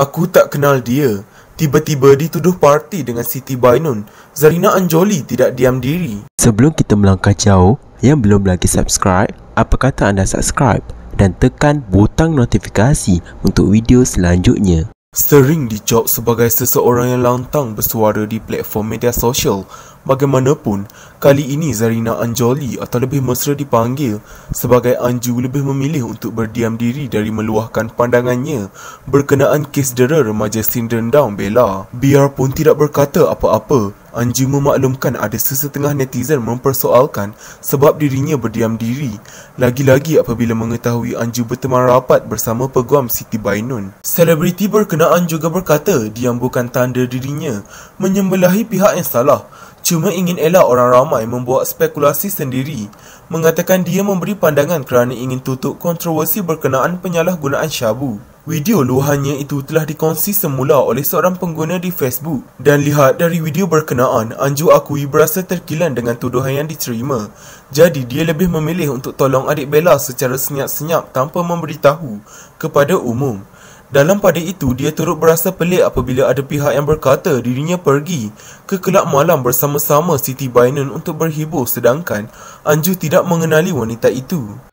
Aku tak kenal dia. Tiba-tiba dituduh parti dengan Siti Bainun. Zarina Anjoli tidak diam diri. Sebelum kita melangkah jauh, yang belum lagi subscribe, apa kata anda subscribe dan tekan butang notifikasi untuk video selanjutnya. Sering dicop sebagai seseorang yang lantang bersuara di platform media sosial Bagaimanapun, kali ini Zarina Anjoli atau lebih mesra dipanggil sebagai Anju lebih memilih untuk berdiam diri dari meluahkan pandangannya berkenaan kes dera remaja sindrom Down Bella. Biarpun tidak berkata apa-apa, Anju memaklumkan ada sesetengah netizen mempersoalkan sebab dirinya berdiam diri, lagi-lagi apabila mengetahui Anju berteman rapat bersama peguam Siti Bainun. Selebriti berkenaan juga berkata diam bukan tanda dirinya menyembelahi pihak yang salah cuma ingin elak orang ramai membuat spekulasi sendiri mengatakan dia memberi pandangan kerana ingin tutup kontroversi berkenaan penyalahgunaan syabu. Video luahannya itu telah dikongsi semula oleh seorang pengguna di Facebook dan lihat dari video berkenaan, Anju akui berasa terkilan dengan tuduhan yang diterima. Jadi dia lebih memilih untuk tolong adik Bella secara senyap-senyap tanpa memberitahu kepada umum. Dalam pada itu, dia turut berasa pelik apabila ada pihak yang berkata dirinya pergi ke kelab malam bersama-sama Siti Bainun untuk berhibur sedangkan Anju tidak mengenali wanita itu.